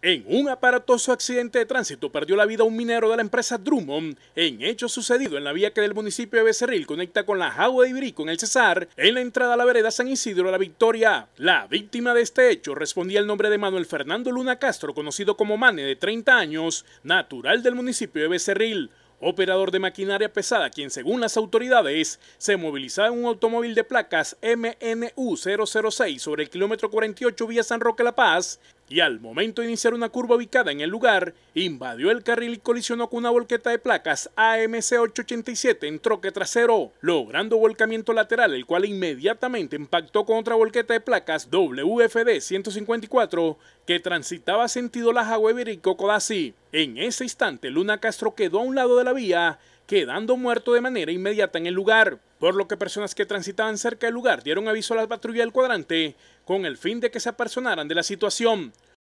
En un aparatoso accidente de tránsito perdió la vida un minero de la empresa Drummond en hecho sucedido en la vía que del municipio de Becerril conecta con la Jagua de Ibirico en el Cesar, en la entrada a la vereda San Isidro de la Victoria. La víctima de este hecho respondía el nombre de Manuel Fernando Luna Castro, conocido como Mane, de 30 años, natural del municipio de Becerril operador de maquinaria pesada, quien según las autoridades se movilizaba en un automóvil de placas MNU006 sobre el kilómetro 48 vía San Roque La Paz, y al momento de iniciar una curva ubicada en el lugar, invadió el carril y colisionó con una volqueta de placas AMC887 en troque trasero, logrando volcamiento lateral, el cual inmediatamente impactó con otra volqueta de placas WFD 154 que transitaba sentido La y Cocodací. En ese instante, Luna Castro quedó a un lado de la vía, quedando muerto de manera inmediata en el lugar, por lo que personas que transitaban cerca del lugar dieron aviso a la patrulla del cuadrante con el fin de que se apersonaran de la situación.